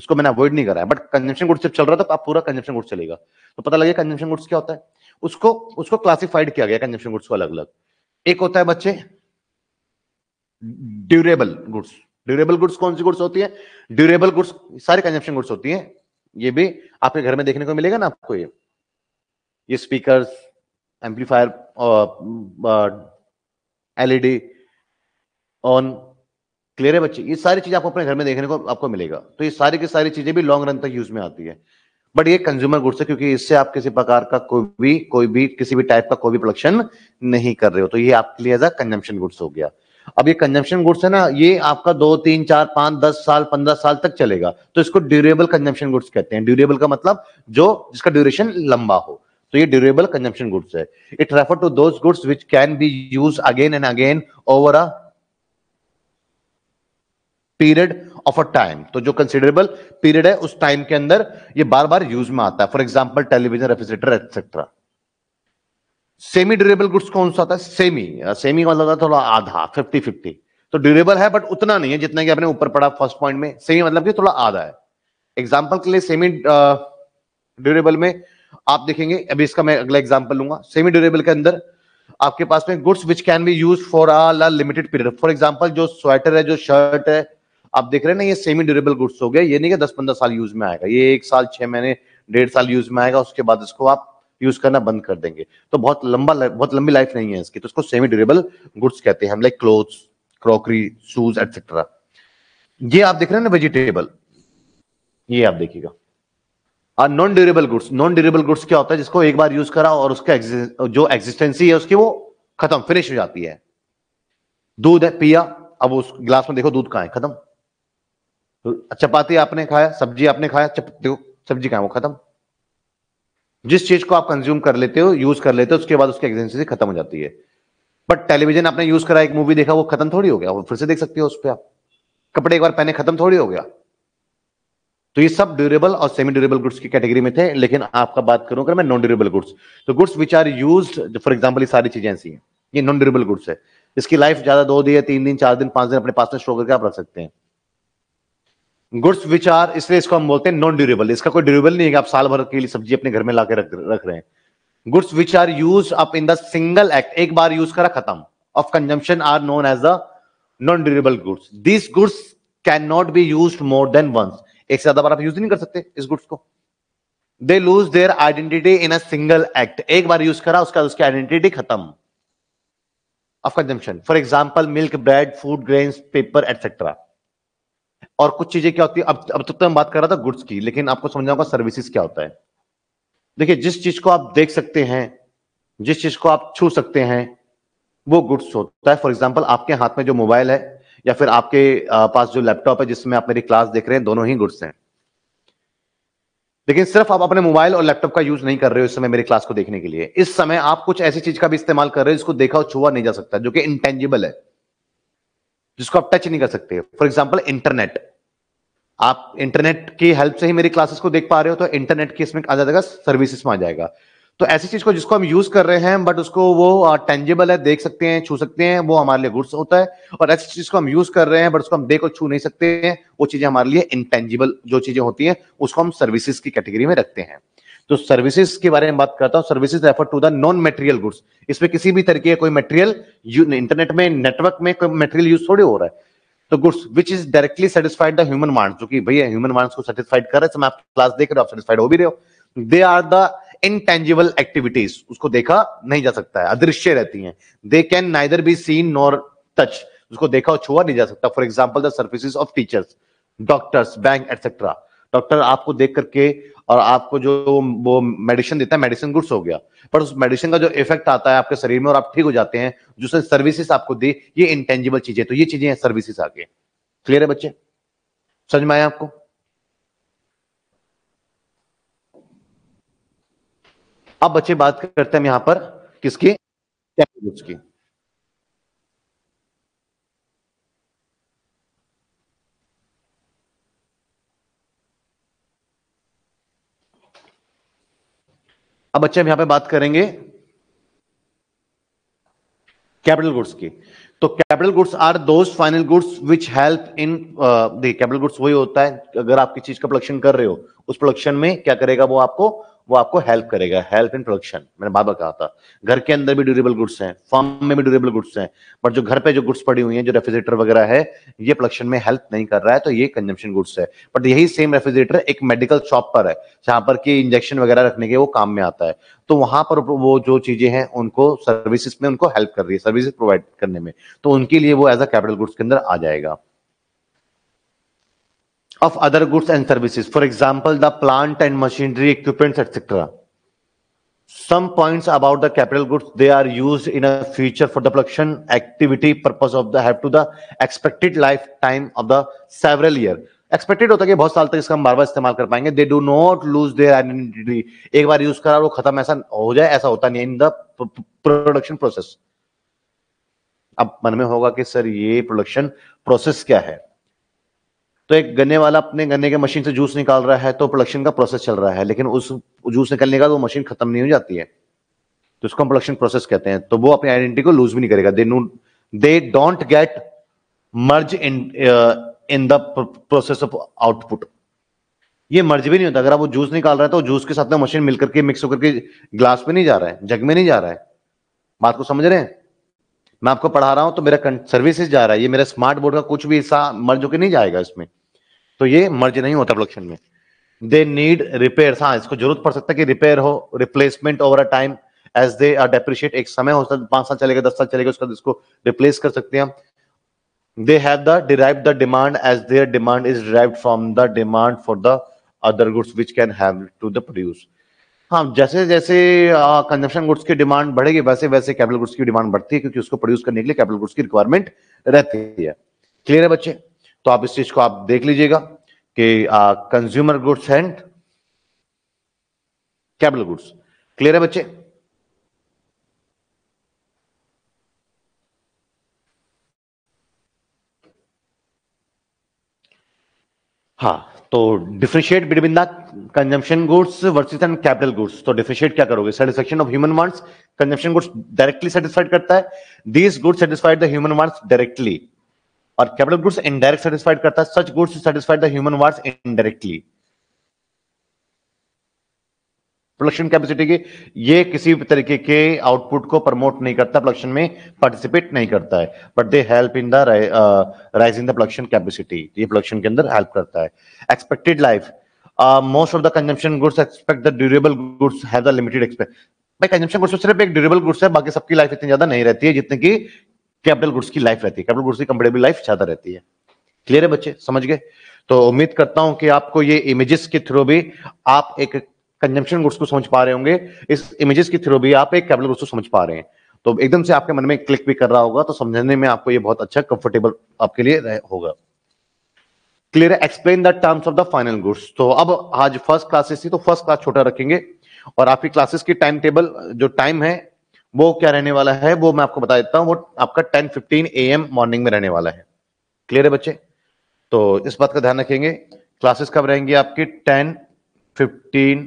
[SPEAKER 1] उसको मैंने अवॉइड नहीं करा है बट कंजम्पशन गुड्स जब चल रहा था तो आप पूरा कंजम्पशन गुड्स चलेगा तो पता लगे कंजम्पशन गुड्स क्या होता है उसको उसको क्लासिफाइड किया गया कंजम्पशन गुड्स को अलग अलग एक होता है बच्चे ड्यूरेबल गुड्स ड्यूरेबल गुड्स कौन सी गुड्स होती है ड्यूरेबल गुड्स सारी कंजप्शन गुड्स होती है ये भी आपके घर में देखने को मिलेगा ना आपको ये ये speaker amplifier LED on clear है बच्चे ये सारी चीज आपको अपने घर में देखने को आपको मिलेगा तो ये सारी की सारी चीजें भी लॉन्ग रन तक यूज में आती है बट ये कंज्यूमर गुड्स है क्योंकि इससे आप किसी प्रकार का कोई भी कोई भी किसी भी टाइप का कोई भी प्रोडक्शन नहीं कर रहे हो तो ये आपके लिए एज अ कंजम्पशन गुड्स हो गया अब ये कंजम्पशन गुड्स है ना ये आपका दो तीन चार पांच दस साल पंद्रह साल तक चलेगा तो इसको ड्यूरेबल कंजम्पशन गुड्स कहते हैं ड्यूरेबल का मतलब जो जिसका ड्यूरेशन लंबा हो तो ये ड्यूरेबल कंजम्पशन गुड्स है it refer to those goods which can be use again and again over a period of a time तो जो कंसिडरेबल पीरियड है उस टाइम के अंदर ये बार बार यूज में आता है for example television refrigerator etcetera semi durable goods कौन सा होता है सेमी सेमी मतलब थोड़ा आधा फिफ्टी फिफ्टी तो ड्यूरेबल है बट उतना नहीं है जितना कि आपने ऊपर पढ़ा फर्स्ट पॉइंट में सेमी मतलब कि थोड़ा आधा है एग्जाम्पल के लिए सेमी ड्यूरेबल में आप देखेंगे अभी इसका मैं अगला एग्जाम्पल लूंगा सेमी ड्यूरेबल के अंदर आपके पास में goods which can be use for a limited period for example जो स्वेटर है जो शर्ट है आप देख रहे हैं ना ये सेमी ड्यूरेबल गुड्स हो गए ये नहीं कि दस पंद्रह साल यूज में आएगा ये एक साल छह महीने डेढ़ साल यूज में आएगा उसके बाद इसको आप यूज करना बंद कर देंगे तो बहुत लंबा बहुत लंबी लाइफ नहीं है इसकी तो इसको सेमी ड्यूरेबल गुड्स कहते हैं हम like cloth crockery shoes etcetera ये आप देख रहे हैं ना वेजिटेबल ये आप देखिएगा और non durable goods non durable goods क्या होता है जिसको एक बार यूज करा और उसका जो एग्जिस्टेंसी है उसकी वो खत्म फिनिश हो जाती है दूध है पिया अब उस गिलास में देखो दूध कहाँ है खत्म तो चपाती आपने खाया सब्जी आपने खाया देखो सब्जी है वो खत्म जिस चीज को आप कंज्यूम कर लेते हो यूज कर लेते हो उसके बाद उसकी एग्जेंसी खत्म हो जाती है बट टेलीविजन आपने यूज करा एक मूवी देखा वो खत्म थोड़ी हो गया वो फिर से देख सकते हो उस पर आप कपड़े एक बार पहने खत्म थोड़ी हो गया तो ये सब ड्यूरेबल और सेमी ड्यूरेबल गुड्स की कैटेगरी में थे लेकिन आपका बात करूं अगर मैं नॉन ड्यूरेबल गुड्स तो goods which are use for example ये सारी चीजें ऐसी हैं ये नॉन ड्यूरेबल गुड्स है इसकी लाइफ ज्यादा दो दिन तीन दिन चार दिन पांच दिन अपने पास में स्टोर करके आप रख सकते हैं गुड्स विचार इसलिए इसको हम बोलते हैं नॉन ड्यूरेबल इसका कोई ड्यूरेबल नहीं है कि आप साल भर के लिए सब्जी अपने घर में ला के रख रख रहे हैं goods which are use up in the single act एक बार यूज करा खत्म of consumption are known as the non durable goods this goods can not be use more than once एक से ज्यादा बार आप यूज नहीं कर सकते इस गुड्स को they lose their identity in a single act एक बार यूज करा उसका उसकी आइडेंटिटी खत्म of consumption for example milk bread food grain paper etcetera और कुछ चीजें क्या होती है अब अब तक तो मैं बात कर रहा था गुड्स की लेकिन आपको समझना होगा सर्विसेज क्या होता है देखिए जिस चीज को आप देख सकते हैं जिस चीज को आप छू सकते हैं वो गुड्स होता है फॉर एग्जाम्पल आपके हाथ में जो मोबाइल है या फिर आपके पास जो लैपटॉप है जिसमें आप मेरी क्लास देख रहे हैं दोनों ही गुड्स हैं लेकिन सिर्फ आप अपने मोबाइल और लैपटॉप का यूज नहीं कर रहे हो इस समय मेरी क्लास को देखने के लिए इस समय आप कुछ ऐसी चीज का भी इस्तेमाल कर रहे हो जिसको देखा और छुआ नहीं जा सकता जो कि इंटेंजिबल है जिसको आप टच नहीं कर सकते फॉर एग्जाम्पल इंटरनेट आप इंटरनेट की हेल्प से ही मेरी क्लासेस को देख पा रहे हो तो इंटरनेट की इसमें आ जाएगा सर्विसेज में आ जाएगा तो ऐसी चीज को जिसको हम यूज कर रहे हैं बट उसको वो टेंजेबल है देख सकते हैं छू सकते हैं वो हमारे लिए गुड्स होता है और ऐसी चीज को हम यूज कर रहे हैं बट उसको हम देख और छू नहीं सकते हैं वो चीजें हमारे लिए इंटेंजिबल जो चीजें होती हैं उसको हम सर्विसेज की कैटेगरी में रखते हैं तो सर्विसेज के बारे में बात करता हूं services refer to the non material goods इसमें किसी भी तरीके का कोई मेटेरियल इंटरनेट में नेटवर्क में कोई मेटेरियल यूज थोड़ी हो रहा है तो goods which is directly satisfied the human wants जो कि भैया ह्यूमन माइंड को सेटिस्फाइड कर रहे हैं आप क्लास देख रहे हो आप सेटिस्फाइड हो भी रहे हो they are the intangible activities उसको देखा नहीं जा सकता है अदृश्य रहती हैं they can neither be seen nor touch उसको देखा और छुआ नहीं जा सकता for example the services of teachers doctors bank etcetera doctor आपको देख करके और आपको जो वो मेडिसिन देता है मेडिसिन गुड्स हो गया पर उस मेडिसिन का जो इफेक्ट आता है आपके शरीर में और आप ठीक हो जाते हैं जो सर्विसेज आपको दी ये इंटेंजिबल चीजें तो ये चीजें हैं सर्विसेज आगे क्लियर है बच्चे समझ में आया आपको अब बच्चे बात करते हैं यहां पर किसकी की अब बच्चे हम यहां पे बात करेंगे कैपिटल गुड्स की तो capital goods are those final goods which help in देखिए कैपिटल गुड्स वही होता है अगर आप किसी चीज का प्रोडक्शन कर रहे हो उस प्रोडक्शन में क्या करेगा वो आपको वो आपको हेल्प करेगा हेल्प इन प्रोडक्शन मैंने बार बार कहा था घर के अंदर भी ड्यूरेबल गुड्स हैं फार्म में भी ड्यूरेबल गुड्स हैं बट जो घर पे जो गुड्स पड़ी हुई हैं जो रेफ्रिजरेटर वगैरह है ये प्रोडक्शन में हेल्प नहीं कर रहा है तो ये कंजम्पशन गुड्स है बट यही सेम रेफ्रिजरेटर एक मेडिकल शॉप पर है जहां पर कि इंजेक्शन वगैरह रखने के वो काम में आता है तो वहां पर वो जो चीजें हैं उनको सर्विसेज में उनको हेल्प कर रही है सर्विसेज प्रोवाइड करने में तो उनके लिए वो एज अ कैपिटल गुड्स के अंदर आ जाएगा of other goods and services. For example, the plant and machinery, equipments, etc. Some points about the capital goods, they are used in a future for the production activity purpose of the have to the expected lifetime of the several year. Expected होता है कि बहुत साल तक इसका हम बार बार इस्तेमाल कर पाएंगे they do not lose their identity एक बार यूज करा वो खत्म ऐसा हो जाए ऐसा होता नहीं इन द प्रोडक्शन प्रोसेस अब मन में होगा कि सर ये प्रोडक्शन प्रोसेस क्या है तो एक गन्ने वाला अपने गन्ने के मशीन से जूस निकाल रहा है तो प्रोडक्शन का प्रोसेस चल रहा है लेकिन उस जूस निकलने का वो मशीन खत्म नहीं हो जाती है तो उसको हम प्रोडक्शन प्रोसेस कहते हैं तो वो अपनी आइडेंटिटी को लूज भी नहीं करेगा दे नू they don't get merge in in the process of output ये मर्ज भी नहीं होता अगर आप वो जूस निकाल रहे हैं तो जूस के साथ में मशीन मिलकर के मिक्स होकर के ग्लास में नहीं जा रहा है जग में नहीं जा रहा है बात को समझ रहे हैं मैं आपको पढ़ा रहा हूं तो मेरा सर्विसेज जा रहा है ये मेरा स्मार्ट बोर्ड का कुछ भी हिस्सा मर्ज होकर नहीं जाएगा इसमें तो ये मर्ज नहीं होता प्रोडक्शन में दे नीड रिपेयर हाँ इसको जरूरत पड़ सकता है कि रिपेयर हो replacement over a time as they are depreciate एक समय हो सकता है पांच साल चलेगा दस साल चलेगा उसका इसको रिप्लेस कर सकते हैं हम they have the derive the demand as their demand is derive from the demand for the other goods which can have to the produce हाँ जैसे जैसे कंजप्शन गुड्स की डिमांड बढ़ेगी वैसे वैसे कैपिटल गुड्स की डिमांड बढ़ती है क्योंकि उसको प्रोड्यूस करने के लिए कैपिटल गुड्स की रिक्वायरमेंट रहती है क्लियर है बच्चे तो आप इस चीज को आप देख लीजिएगा कि consumer goods and capital goods clear है बच्चे हाँ तो differentiate between the consumption goods versus and capital goods तो डिफ्रिशिएट क्या करोगे satisfaction of human wants consumption goods directly satisfied करता है these goods satisfied the human wants directly और कैपिटल गुड्स इनडायरेक्ट सेटिस्फाइड करता है such goods satisfied the human wants indirectly production capacity की ये किसी भी तरीके के आउटपुट को प्रमोट नहीं करता प्रोडक्शन में पार्टिसिपेट नहीं करता है but they help in the rise in the production capacity ये प्रोडक्शन के अंदर हेल्प करता है expected life most of the consumption goods except the durable goods have the limited expect भाई कंजम्पशन गुड्स तो सिर्फ एक ड्यूरेबल गुड्स है बाकी सबकी लाइफ इतनी ज्यादा नहीं रहती है जितनी की कैपिटल गुड्स की लाइफ रहती है कैपिटल गुड्स की कंपेटेबल लाइफ ज्यादा रहती है क्लियर है बच्चे समझ गए तो उम्मीद करता हूं कि आपको ये इमेजेस के थ्रू भी आप एक कंजम्पशन गुड्स को समझ पा रहे होंगे इस इमेजेस के थ्रू भी आप एक कैपिटल गुड्स को समझ पा रहे हैं तो एकदम से आपके मन में क्लिक भी कर रहा होगा तो समझने में आपको ये बहुत अच्छा कंफर्टेबल आपके लिए होगा clear explain the terms of the final goods तो अब आज फर्स्ट क्लासेस थी तो फर्स्ट क्लास छोटा रखेंगे और आपकी क्लासेस की टाइम टेबल जो टाइम है वो क्या रहने वाला है वो मैं आपको बता देता हूँ वो आपका ten fifteen A M morning में रहने वाला है क्लियर है बच्चे तो इस बात का ध्यान रखेंगे क्लासेस कब रहेंगी आपकी ten fifteen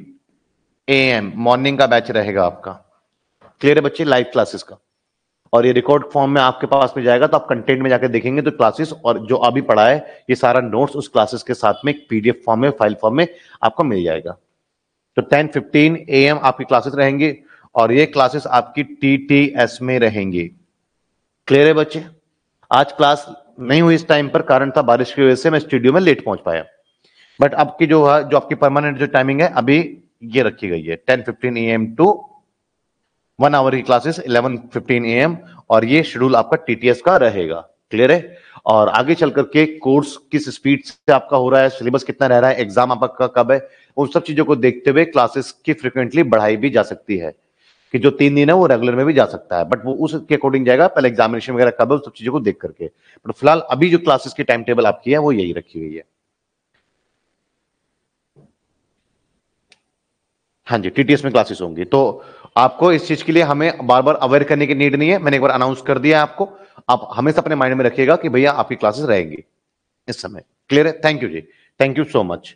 [SPEAKER 1] A M morning का बैच रहेगा आपका क्लियर है बच्चे लाइव क्लासेस का और ये रिकॉर्ड फॉर्म में आपके पास में जाएगा तो आप कंटेंट में जाकर देखेंगे तो क्लासेस और जो अभी पढ़ा है ये सारा नोट्स उस क्लासेस के साथ में पीडीएफ फॉर्म में फाइल फॉर्म में आपको मिल जाएगा तो टेन फिफ्टीन ए एम आपकी क्लासेस रहेंगी और ये क्लासेस आपकी टी टी एस में रहेंगी क्लियर है बच्चे आज क्लास नहीं हुई इस टाइम पर कारण था बारिश की वजह से मैं स्टूडियो में लेट पहुंच पाया बट आपकी जो है जो आपकी परमानेंट जो टाइमिंग है अभी ये रखी गई है ten fifteen A M to one hour की classes eleven fifteen A M और ये शेड्यूल आपका टीटीएस का रहेगा क्लियर है और आगे चल करके कोर्स किस स्पीड से आपका हो रहा है सिलेबस कितना रह रहा है एग्जाम आपका कब है उन सब चीजों को देखते हुए क्लासेस की फ्रिक्वेंटली बढ़ाई भी जा सकती है कि जो तीन दिन है वो रेगुलर में भी जा सकता है बट वो उसके अकॉर्डिंग जाएगा पहले एग्जामिनेशन वगैरह कब है उन सब चीजों को देख करके बट फिलहाल अभी जो क्लासेस की टाइम टेबल आपकी है वो यही रखी हुई है हाँ जी टीटीएस में क्लासेस होंगी तो आपको इस चीज के लिए हमें बार बार अवेयर करने की नीड नहीं है मैंने एक बार अनाउंस कर दिया आपको आप हमेशा अपने माइंड में रखिएगा कि भैया आपकी क्लासेस रहेंगी इस समय क्लियर है थैंक यू जी थैंक यू सो मच